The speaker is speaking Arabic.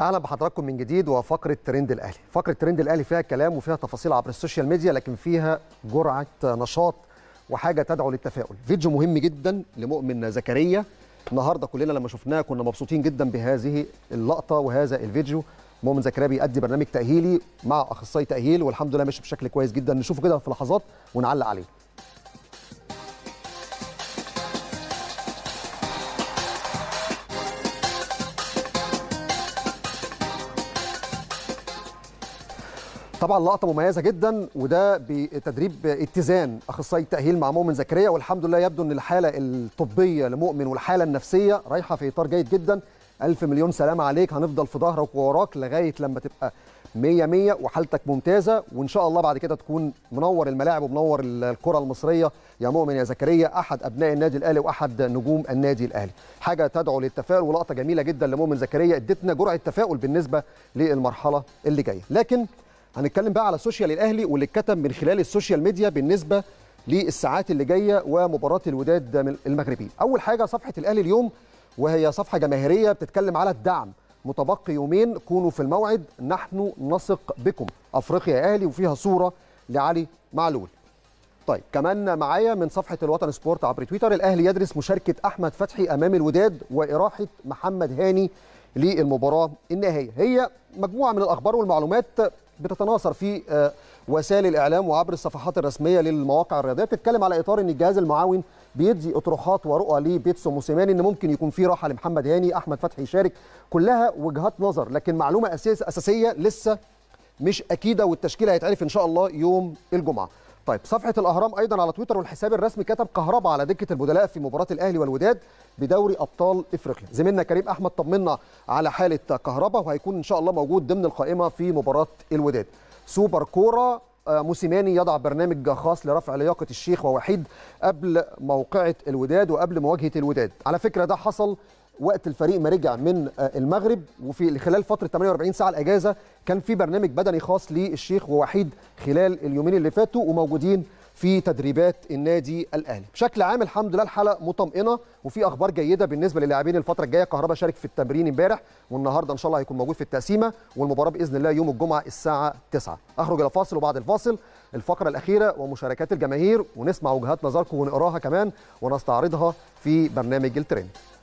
اهلا بحضراتكم من جديد وفقره ترند الاهلي فقره ترند الاهلي فيها كلام وفيها تفاصيل عبر السوشيال ميديا لكن فيها جرعه نشاط وحاجه تدعو للتفاؤل فيديو مهم جدا لمؤمن زكريا النهارده كلنا لما شفناه كنا مبسوطين جدا بهذه اللقطه وهذا الفيديو مؤمن زكريا بيأدي برنامج تأهيلي مع أخصائي تأهيل والحمد لله ماشي بشكل كويس جدا نشوفه كده في لحظات ونعلق عليه طبعا لقطه مميزه جدا وده بتدريب اتزان اخصائي التاهيل مع مؤمن زكريا والحمد لله يبدو ان الحاله الطبيه لمؤمن والحاله النفسيه رايحه في اطار جيد جدا الف مليون سلامه عليك هنفضل في ظهرك ووراك لغايه لما تبقى 100 100 وحالتك ممتازه وان شاء الله بعد كده تكون منور الملاعب ومنور الكره المصريه يا مؤمن يا زكريا احد ابناء النادي الاهلي واحد نجوم النادي الاهلي حاجه تدعو للتفاؤل ولقطه جميله جدا لمؤمن زكريا ادتنا جرعه تفاؤل بالنسبه للمرحله اللي جايه لكن هنتكلم بقى على سوشيال الاهلي واللي اتكتب من خلال السوشيال ميديا بالنسبه للساعات اللي جايه ومباراه الوداد المغربي اول حاجه صفحه الاهلي اليوم وهي صفحه جماهيريه بتتكلم على الدعم متبقي يومين كونوا في الموعد نحن نثق بكم افريقيا اهلي وفيها صوره لعلي معلول طيب كمان معايا من صفحه الوطن سبورت عبر تويتر الاهلي يدرس مشاركه احمد فتحي امام الوداد واراحه محمد هاني للمباراه النهائيه هي مجموعه من الاخبار والمعلومات بتتناصر في آه، وسائل الاعلام وعبر الصفحات الرسميه للمواقع الرياضيه بتتكلم على اطار ان الجهاز المعاون بيدي اطروحات ورؤى لبيتسو موسيماني ان ممكن يكون في راحه لمحمد هاني احمد فتحي يشارك كلها وجهات نظر لكن معلومه اساسيه لسه مش اكيده والتشكيله هيتعرف ان شاء الله يوم الجمعه طيب صفحه الاهرام ايضا على تويتر والحساب الرسمي كتب كهربا على دكه البدلاء في مباراه الاهلي والوداد بدوري ابطال افريقيا زميلنا كريم احمد طمنا على حاله كهربا وهيكون ان شاء الله موجود ضمن القائمه في مباراه الوداد سوبر كوره موسيماني يضع برنامج خاص لرفع لياقه الشيخ ووحيد قبل موقعه الوداد وقبل مواجهه الوداد على فكره ده حصل وقت الفريق ما رجع من آه، المغرب وفي خلال فتره 48 ساعه الاجازه كان في برنامج بدني خاص للشيخ ووحيد خلال اليومين اللي فاتوا وموجودين في تدريبات النادي الاهلي بشكل عام الحمد لله الحاله مطمئنه وفي اخبار جيده بالنسبه للاعبين الفتره الجايه كهربا شارك في التمرين امبارح والنهارده ان شاء الله هيكون موجود في التقسيمه والمباراه باذن الله يوم الجمعه الساعه 9 اخرج الى فاصل وبعد الفاصل الفقره الاخيره ومشاركات الجماهير ونسمع وجهات نظركم ونقراها كمان ونستعرضها في برنامج الترند